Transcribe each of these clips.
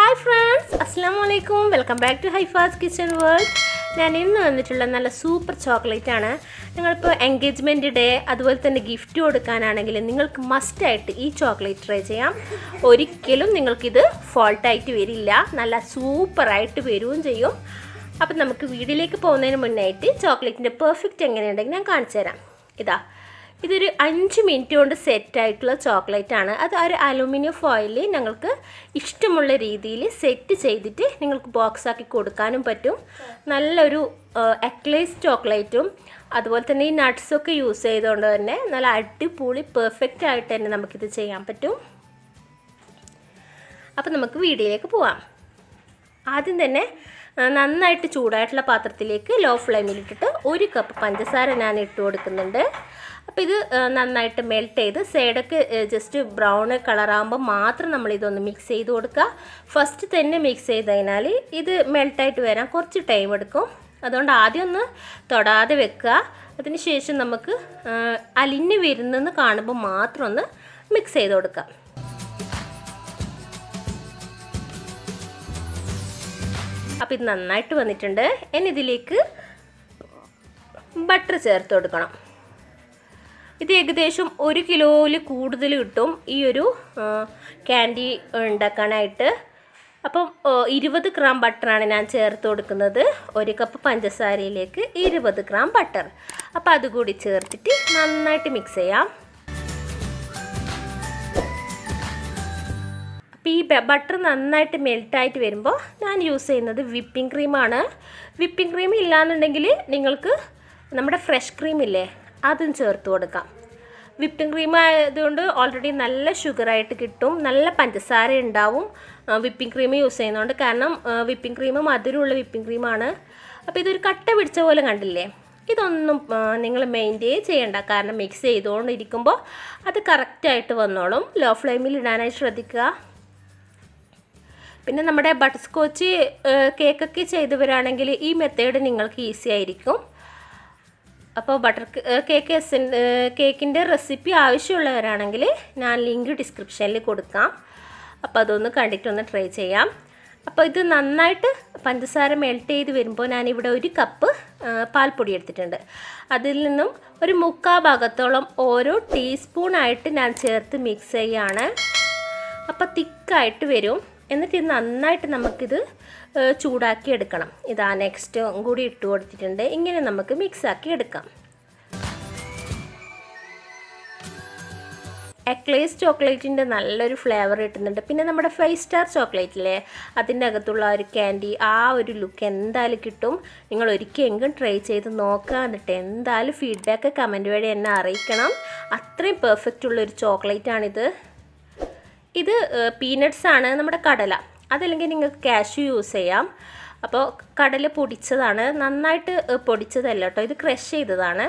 hi friends അസ്സാം വലൈക്കും welcome back to Haifa's kitchen world ഞാൻ ഇന്ന് വന്നിട്ടുള്ള നല്ല സൂപ്പർ ചോക്ലേറ്റ് ആണ് നിങ്ങളിപ്പോൾ എൻഗേജ്മെൻ്റ് ഡേ അതുപോലെ തന്നെ ഗിഫ്റ്റ് കൊടുക്കാനാണെങ്കിൽ നിങ്ങൾക്ക് മസ്റ്റായിട്ട് ഈ ചോക്ലേറ്റ് ട്രൈ ചെയ്യാം ഒരിക്കലും നിങ്ങൾക്കിത് ഫോൾട്ടായിട്ട് വരില്ല നല്ല സൂപ്പറായിട്ട് വരികയും ചെയ്യും അപ്പം നമുക്ക് വീട്ടിലേക്ക് പോകുന്നതിന് മുന്നായിട്ട് ചോക്ലേറ്റിൻ്റെ പെർഫെക്റ്റ് എങ്ങനെയുണ്ടെങ്കിൽ ഞാൻ കാണിച്ചു തരാം ഇതാ ഇതൊരു അഞ്ച് മിനിറ്റ് കൊണ്ട് സെറ്റായിട്ടുള്ള ചോക്ലേറ്റ് ആണ് അത് ഒരു അലുമിനിയം ഫോയിലിൽ ഞങ്ങൾക്ക് ഇഷ്ടമുള്ള രീതിയിൽ സെറ്റ് ചെയ്തിട്ട് നിങ്ങൾക്ക് ബോക്സ് ആക്കി കൊടുക്കാനും പറ്റും നല്ലൊരു എക്ലേസ് ചോക്ലേറ്റും അതുപോലെ തന്നെ ഈ നട്ട്സൊക്കെ യൂസ് ചെയ്തുകൊണ്ട് തന്നെ നല്ല അടിപൊളി പെർഫെക്റ്റ് ആയിട്ട് തന്നെ നമുക്കിത് ചെയ്യാൻ പറ്റും അപ്പോൾ നമുക്ക് വീഡിയോയിലേക്ക് പോവാം ആദ്യം തന്നെ നന്നായിട്ട് ചൂടായിട്ടുള്ള പാത്രത്തിലേക്ക് ലോ ഫ്ലെയിമിലിട്ടിട്ട് ഒരു കപ്പ് പഞ്ചസാര ഞാൻ ഇട്ട് കൊടുക്കുന്നുണ്ട് അപ്പോൾ ഇത് നന്നായിട്ട് മെൽറ്റ് ചെയ്ത് സൈഡൊക്കെ ജസ്റ്റ് ബ്രൗൺ കളറാകുമ്പോൾ മാത്രം നമ്മൾ ഇതൊന്ന് മിക്സ് ചെയ്ത് കൊടുക്കുക ഫസ്റ്റ് തന്നെ മിക്സ് ചെയ്ത് കഴിഞ്ഞാൽ ഇത് മെൽട്ടായിട്ട് വരാൻ കുറച്ച് ടൈം എടുക്കും അതുകൊണ്ട് ആദ്യം ഒന്ന് തൊടാതെ വെക്കുക അതിനുശേഷം നമുക്ക് അലിഞ്ഞ് വരുന്നെന്ന് കാണുമ്പോൾ മാത്രം ഒന്ന് മിക്സ് ചെയ്ത് കൊടുക്കുക അപ്പം ഇത് നന്നായിട്ട് വന്നിട്ടുണ്ട് ഇനി ഇതിലേക്ക് ബട്ടർ ചേർത്ത് കൊടുക്കണം ഇത് ഏകദേശം ഒരു കിലോയിൽ കൂടുതൽ കിട്ടും ഈ ഒരു ക്യാൻഡി ഉണ്ടാക്കാനായിട്ട് അപ്പം ഇരുപത് ഗ്രാം ബട്ടറാണ് ഞാൻ ചേർത്ത് കൊടുക്കുന്നത് ഒരു കപ്പ് പഞ്ചസാരയിലേക്ക് ഇരുപത് ഗ്രാം ബട്ടർ അപ്പോൾ അതുകൂടി ചേർത്തിട്ട് നന്നായിട്ട് മിക്സ് ചെയ്യാം അപ്പം ഈ ബട്ടർ നന്നായിട്ട് മെൽട്ടായിട്ട് വരുമ്പോൾ ഞാൻ യൂസ് ചെയ്യുന്നത് വിപ്പിംഗ് ക്രീമാണ് വിപ്പിംഗ് ക്രീം ഇല്ലാന്നുണ്ടെങ്കിൽ നിങ്ങൾക്ക് നമ്മുടെ ഫ്രഷ് ക്രീം ഇല്ലേ അതും ചേർത്ത് കൊടുക്കാം വിപ്പിംഗ് ക്രീം ആയതുകൊണ്ട് ഓൾറെഡി നല്ല ഷുഗറായിട്ട് കിട്ടും നല്ല പഞ്ചസാര ഉണ്ടാവും വിപ്പിംഗ് ക്രീം യൂസ് ചെയ്യുന്നതുകൊണ്ട് കാരണം വിപ്പിംഗ് ക്രീം മധുരമുള്ള വിപ്പിംഗ് ക്രീമാണ് അപ്പോൾ ഇതൊരു കട്ട പിടിച്ച പോലെ കണ്ടില്ലേ ഇതൊന്നും നിങ്ങൾ മെയിൻറ്റെയിൻ ചെയ്യേണ്ട കാരണം മിക്സ് ചെയ്തുകൊണ്ടിരിക്കുമ്പോൾ അത് കറക്റ്റായിട്ട് വന്നോളും ലോ ഫ്ലെയിമിൽ ഇടാനായി ശ്രദ്ധിക്കുക പിന്നെ നമ്മുടെ ബട്ടർ സ്കോച്ച് കേക്കൊക്കെ വരാണെങ്കിൽ ഈ മെത്തേഡ് നിങ്ങൾക്ക് ഈസി ആയിരിക്കും അപ്പോൾ ബട്ടർ കേക്ക് എസ് കേക്കിൻ്റെ റെസിപ്പി ആവശ്യമുള്ളവരാണെങ്കിൽ ഞാൻ ലിങ്ക് ഡിസ്ക്രിപ്ഷനിൽ കൊടുക്കാം അപ്പോൾ അതൊന്ന് കണ്ടിട്ടൊന്ന് ട്രൈ ചെയ്യാം അപ്പോൾ ഇത് നന്നായിട്ട് പഞ്ചസാര മെൽറ്റ് ചെയ്ത് വരുമ്പോൾ ഞാനിവിടെ ഒരു കപ്പ് പാൽപ്പൊടി എടുത്തിട്ടുണ്ട് അതിൽ നിന്നും ഒരു മുക്കാ ഭാഗത്തോളം ഓരോ ടീസ്പൂണായിട്ട് ഞാൻ ചേർത്ത് മിക്സ് ചെയ്യാണ് അപ്പോൾ തിക്കായിട്ട് വരും എന്നിട്ട് ഇത് നന്നായിട്ട് നമുക്കിത് ചൂടാക്കി എടുക്കണം ഇതാ നെക്സ്റ്റ് കൂടി ഇട്ട് കൊടുത്തിട്ടുണ്ട് ഇങ്ങനെ നമുക്ക് മിക്സാക്കി എടുക്കാം എക്ലേസ് ചോക്ലേറ്റിൻ്റെ നല്ലൊരു ഫ്ലേവർ കിട്ടുന്നുണ്ട് പിന്നെ നമ്മുടെ ഫൈവ് സ്റ്റാർ ചോക്ലേറ്റില്ലേ അതിൻ്റെ അകത്തുള്ള ഒരു ക്യാൻഡി ആ ഒരു ലുക്ക് എന്തായാലും കിട്ടും നിങ്ങൾ ഒരിക്കലെങ്കിലും ട്രൈ ചെയ്ത് നോക്കുക എന്നിട്ട് എന്തായാലും ഫീഡ്ബാക്ക് കമൻറ്റ് വഴി എന്നെ അറിയിക്കണം അത്രയും പെർഫെക്റ്റ് ഉള്ളൊരു ചോക്ലേറ്റാണിത് ഇത് പീനട്ട്സ് ആണ് നമ്മുടെ കടല അതല്ലെങ്കിൽ നിങ്ങൾക്ക് കാഷ്യൂ യൂസ് ചെയ്യാം അപ്പോൾ കടല പൊടിച്ചതാണ് നന്നായിട്ട് പൊടിച്ചതല്ല കേട്ടോ ഇത് ക്രഷ് ചെയ്തതാണ്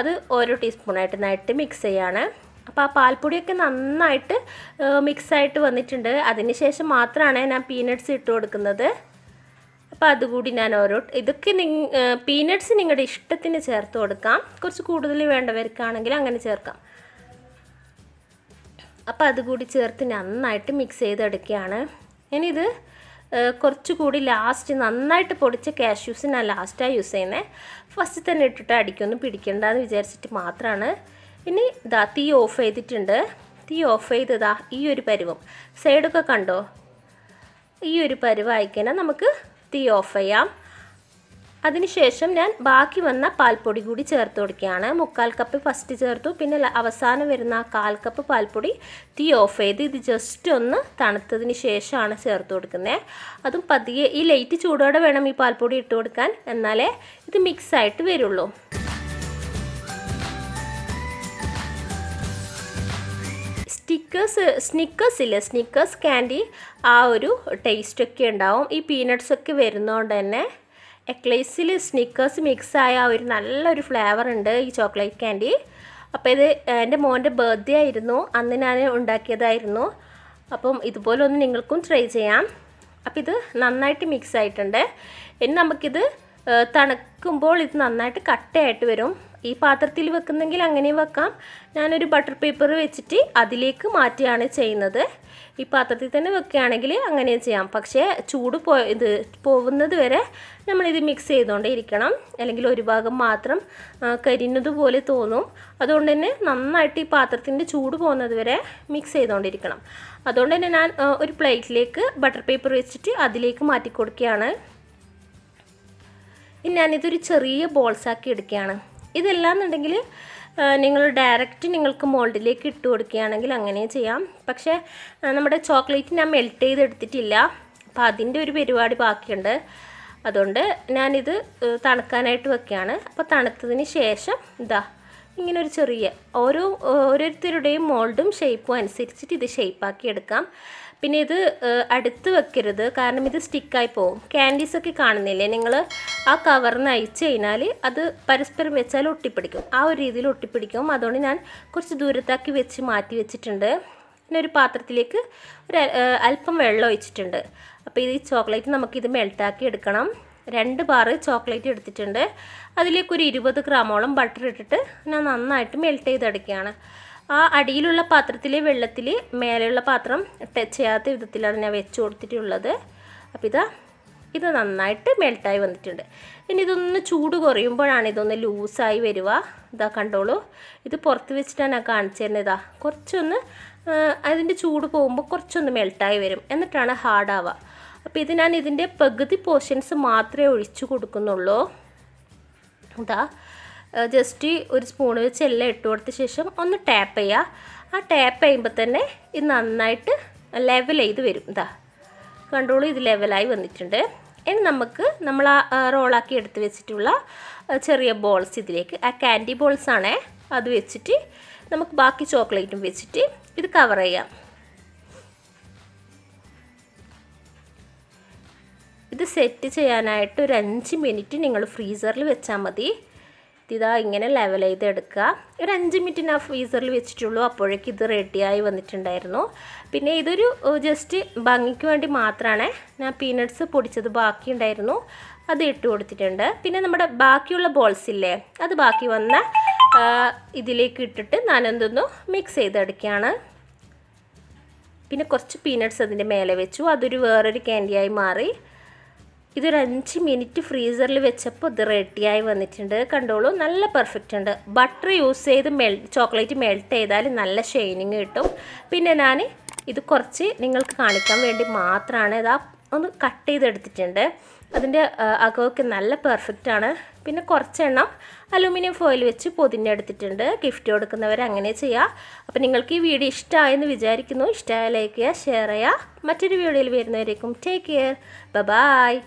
അത് ഓരോ ടീസ്പൂണായിട്ട് നന്നായിട്ട് മിക്സ് ചെയ്യാണ് അപ്പോൾ ആ പാൽപ്പൊടിയൊക്കെ നന്നായിട്ട് മിക്സായിട്ട് വന്നിട്ടുണ്ട് അതിന് ശേഷം മാത്രമാണ് ഞാൻ പീനട്ട്സ് ഇട്ട് കൊടുക്കുന്നത് അപ്പോൾ അതുകൂടി ഞാൻ ഓരോ ഇതൊക്കെ നി പീനട്ട്സ് നിങ്ങളുടെ ഇഷ്ടത്തിന് ചേർത്ത് കൊടുക്കാം കുറച്ച് കൂടുതൽ വേണ്ടവർക്കാണെങ്കിൽ അങ്ങനെ ചേർക്കാം അപ്പം അതുകൂടി ചേർത്ത് നന്നായിട്ട് മിക്സ് ചെയ്തെടുക്കുകയാണ് ഇനിയിത് കുറച്ചുകൂടി ലാസ്റ്റ് നന്നായിട്ട് പൊടിച്ച കാഷ്യൂസ് ഞാൻ ലാസ്റ്റായി യൂസ് ചെയ്യുന്നത് ഫസ്റ്റ് തന്നെ ഇട്ടിട്ട് അടിക്കൊന്നും പിടിക്കണ്ട എന്ന് വിചാരിച്ചിട്ട് മാത്രമാണ് ഇനി ഇതാ തീ ഓഫ് ചെയ്തിട്ടുണ്ട് തീ ഓഫ് ചെയ്തതാ ഈ ഒരു പരുവം സൈഡൊക്കെ കണ്ടോ ഈ ഒരു പരുവായിക്കഴിഞ്ഞാൽ നമുക്ക് തീ ഓഫ് ചെയ്യാം അതിനുശേഷം ഞാൻ ബാക്കി വന്ന പാൽപ്പൊടി കൂടി ചേർത്ത് കൊടുക്കുകയാണ് മുക്കാൽ കപ്പ് ഫസ്റ്റ് ചേർത്തു പിന്നെ അവസാനം വരുന്ന ആ കാൽ കപ്പ് പാൽപ്പൊടി തീ ഓഫ് ചെയ്ത് ഇത് ജസ്റ്റ് ഒന്ന് തണുത്തതിന് ശേഷമാണ് ചേർത്ത് കൊടുക്കുന്നത് അതും പതിയെ ഈ ലൈറ്റ് ചൂടോടെ വേണം ഈ പാൽപ്പൊടി ഇട്ട് കൊടുക്കാൻ എന്നാലേ ഇത് മിക്സ് ആയിട്ട് വരുള്ളൂ സ്റ്റിക്കേഴ്സ് സ്നിക്കേഴ്സ് ഇല്ല സ്നിക്കേഴ്സ് ക്യാൻഡി ആ ഒരു ടേസ്റ്റൊക്കെ ഉണ്ടാവും ഈ പീനട്ട്സൊക്കെ വരുന്നതുകൊണ്ട് തന്നെ എക്ലേസിൽ സ്നിക്കേഴ്സ് മിക്സായ ഒരു നല്ലൊരു ഫ്ലേവർ ഉണ്ട് ഈ ചോക്ലേറ്റ് ക്യാൻഡി അപ്പോൾ ഇത് എൻ്റെ മോൻ്റെ ബർത്ത്ഡേ ആയിരുന്നു അന്ന് ഞാൻ ഉണ്ടാക്കിയതായിരുന്നു അപ്പം ഇതുപോലെ ഒന്ന് നിങ്ങൾക്കും ട്രൈ ചെയ്യാം അപ്പോൾ ഇത് നന്നായിട്ട് മിക്സ് ആയിട്ടുണ്ട് ഇനി നമുക്കിത് തണുക്കുമ്പോൾ ഇത് നന്നായിട്ട് കട്ടയായിട്ട് വരും ഈ പാത്രത്തിൽ വെക്കുന്നെങ്കിൽ അങ്ങനെയും വെക്കാം ഞാനൊരു ബട്ടർ പേപ്പർ വെച്ചിട്ട് അതിലേക്ക് മാറ്റുകയാണ് ചെയ്യുന്നത് ഈ പാത്രത്തിൽ തന്നെ വെക്കുകയാണെങ്കിൽ അങ്ങനെയും ചെയ്യാം പക്ഷേ ചൂട് പോ ഇത് പോകുന്നത് വരെ നമ്മളിത് മിക്സ് ചെയ്തുകൊണ്ടേ ഇരിക്കണം അല്ലെങ്കിൽ ഒരു ഭാഗം മാത്രം കരിഞ്ഞതുപോലെ തോന്നും അതുകൊണ്ട് തന്നെ നന്നായിട്ട് ഈ പാത്രത്തിൻ്റെ ചൂട് പോകുന്നത് വരെ മിക്സ് ചെയ്തുകൊണ്ടിരിക്കണം അതുകൊണ്ട് തന്നെ ഞാൻ ഒരു പ്ലേറ്റിലേക്ക് ബട്ടർ പേപ്പർ വെച്ചിട്ട് അതിലേക്ക് മാറ്റി കൊടുക്കുകയാണ് ഇനി ഞാനിതൊരു ചെറിയ ബോൾസാക്കി എടുക്കുകയാണ് ഇതെല്ലാം എന്നുണ്ടെങ്കിൽ നിങ്ങൾ ഡയറക്റ്റ് നിങ്ങൾക്ക് മോൾഡിലേക്ക് ഇട്ട് കൊടുക്കുകയാണെങ്കിൽ അങ്ങനെ ചെയ്യാം പക്ഷേ നമ്മുടെ ചോക്ലേറ്റ് ഞാൻ മെൽറ്റ് ചെയ്തെടുത്തിട്ടില്ല അപ്പോൾ അതിൻ്റെ ഒരു പരിപാടി ബാക്കിയുണ്ട് അതുകൊണ്ട് ഞാനിത് തണുക്കാനായിട്ട് വെക്കുകയാണ് അപ്പോൾ തണുത്തതിന് ശേഷം ഇതാ ഇങ്ങനെ ഒരു ചെറിയ ഓരോ ഓരോരുത്തരുടെയും മോൾഡും ഷേപ്പും അനുസരിച്ചിട്ട് ഇത് ഷേപ്പാക്കി എടുക്കാം പിന്നെ ഇത് അടുത്ത് വെക്കരുത് കാരണം ഇത് സ്റ്റിക്കായി പോകും ക്യാൻഡീസൊക്കെ കാണുന്നില്ലേ നിങ്ങൾ ആ കവറിന് അയച്ചു കഴിഞ്ഞാൽ അത് പരസ്പരം വെച്ചാൽ ഒട്ടിപ്പിടിക്കും ആ ഒരു രീതിയിൽ ഒട്ടിപ്പിടിക്കും അതുകൊണ്ട് ഞാൻ കുറച്ച് ദൂരത്താക്കി വെച്ച് മാറ്റി വെച്ചിട്ടുണ്ട് പിന്നെ ഒരു പാത്രത്തിലേക്ക് ഒരു അല്പം വെള്ളം ഒഴിച്ചിട്ടുണ്ട് അപ്പോൾ ഇത് ഈ ചോക്ലേറ്റ് നമുക്കിത് മെൽട്ടാക്കി എടുക്കണം രണ്ട് ബാറ് ചോക്ലേറ്റ് എടുത്തിട്ടുണ്ട് അതിലേക്ക് ഒരു ഇരുപത് ഗ്രാമോളം ബട്ടർ ഇട്ടിട്ട് ഞാൻ നന്നായിട്ട് മെൽറ്റ് ചെയ്തെടുക്കുകയാണ് ആ അടിയിലുള്ള പാത്രത്തിലെ വെള്ളത്തിൽ മേലെയുള്ള പാത്രം ടച്ച് ചെയ്യാത്ത വിധത്തിലാണ് ഞാൻ വെച്ച് കൊടുത്തിട്ടുള്ളത് അപ്പോൾ ഇതാ ഇത് നന്നായിട്ട് മെൽട്ടായി വന്നിട്ടുണ്ട് ഇനി ഇതൊന്ന് ചൂട് കുറയുമ്പോഴാണ് ഇതൊന്ന് ലൂസായി വരിക ഇതാ കണ്ടോളൂ ഇത് പുറത്ത് വെച്ചിട്ടാണ് ഞാൻ കാണിച്ചു തരുന്നത് ഇതാ കുറച്ചൊന്ന് അതിൻ്റെ ചൂട് പോകുമ്പോൾ കുറച്ചൊന്ന് മെൽട്ടായി വരും എന്നിട്ടാണ് ഹാർഡാവുക അപ്പോൾ ഇത് ഞാൻ ഇതിൻ്റെ പകുതി പോർഷൻസ് മാത്രമേ ഒഴിച്ചു കൊടുക്കുന്നുള്ളൂ ഇതാ ജസ്റ്റ് ഒരു സ്പൂൺ വെച്ച് എല്ലാം ഇട്ട് കൊടുത്ത ശേഷം ഒന്ന് ടാപ്പ് ചെയ്യുക ആ ടാപ്പ് ചെയ്യുമ്പോൾ തന്നെ ഇത് നന്നായിട്ട് ലെവൽ ചെയ്ത് വരും ഇതാ കണ്ട്രോൾ ഇത് ലെവലായി വന്നിട്ടുണ്ട് ഇനി നമുക്ക് നമ്മൾ ആ റോളാക്കി എടുത്ത് വെച്ചിട്ടുള്ള ചെറിയ ബോൾസ് ഇതിലേക്ക് ആ ക്യാൻഡി ബോൾസ് ആണേ അത് വെച്ചിട്ട് നമുക്ക് ബാക്കി ചോക്ലേറ്റും വെച്ചിട്ട് ഇത് കവർ ചെയ്യാം ഇത് സെറ്റ് ചെയ്യാനായിട്ട് ഒരു അഞ്ച് മിനിറ്റ് നിങ്ങൾ ഫ്രീസറിൽ വെച്ചാൽ മതി ഇതാ ഇങ്ങനെ ലെവൽ ചെയ്ത് എടുക്കുക ഒരു അഞ്ച് മിനിറ്റ് ആ ഫ്രീസറിൽ വെച്ചിട്ടുള്ളൂ അപ്പോഴേക്കും ഇത് റെഡിയായി വന്നിട്ടുണ്ടായിരുന്നു പിന്നെ ഇതൊരു ജസ്റ്റ് ഭംഗിക്ക് വേണ്ടി മാത്രമാണ് ഞാൻ പീനട്സ് പൊടിച്ചത് ബാക്കിയുണ്ടായിരുന്നു അത് ഇട്ട് കൊടുത്തിട്ടുണ്ട് പിന്നെ നമ്മുടെ ബാക്കിയുള്ള ബോൾസ് ഇല്ലേ അത് ബാക്കി വന്ന ഇതിലേക്ക് ഇട്ടിട്ട് നനന്തൊന്നു മിക്സ് ചെയ്തെടുക്കുകയാണ് പിന്നെ കുറച്ച് പീനട്സ് അതിൻ്റെ മേലെ വെച്ചു അതൊരു വേറൊരു ക്യാൻഡിയായി മാറി ഇതൊരു അഞ്ച് മിനിറ്റ് ഫ്രീസറിൽ വെച്ചപ്പോൾ ഇത് റെഡിയായി വന്നിട്ടുണ്ട് കണ്ടോളൂ നല്ല പെർഫെക്റ്റ് ഉണ്ട് ബട്ടർ യൂസ് ചെയ്ത് മെൽ ചോക്ലേറ്റ് മെൽട്ട് ചെയ്താൽ നല്ല ഷൈനിങ് കിട്ടും പിന്നെ ഞാൻ ഇത് കുറച്ച് നിങ്ങൾക്ക് കാണിക്കാൻ വേണ്ടി മാത്രമാണ് ഇതാ ഒന്ന് കട്ട് ചെയ്തെടുത്തിട്ടുണ്ട് അതിൻ്റെ അകമൊക്കെ നല്ല പെർഫെക്റ്റ് ആണ് പിന്നെ കുറച്ചെണ്ണം അലൂമിനിയം ഫോയിൽ വെച്ച് പൊതിഞ്ഞെടുത്തിട്ടുണ്ട് ഗിഫ്റ്റ് കൊടുക്കുന്നവർ അങ്ങനെ ചെയ്യാം അപ്പോൾ നിങ്ങൾക്ക് ഈ വീഡിയോ ഇഷ്ടമായെന്ന് വിചാരിക്കുന്നു ഇഷ്ടമായ ലൈക്ക് ചെയ്യുക ഷെയർ ചെയ്യുക മറ്റൊരു വീഡിയോയിൽ വരുന്നവരേക്കും ടേക്ക് കെയർ ബ ബായ്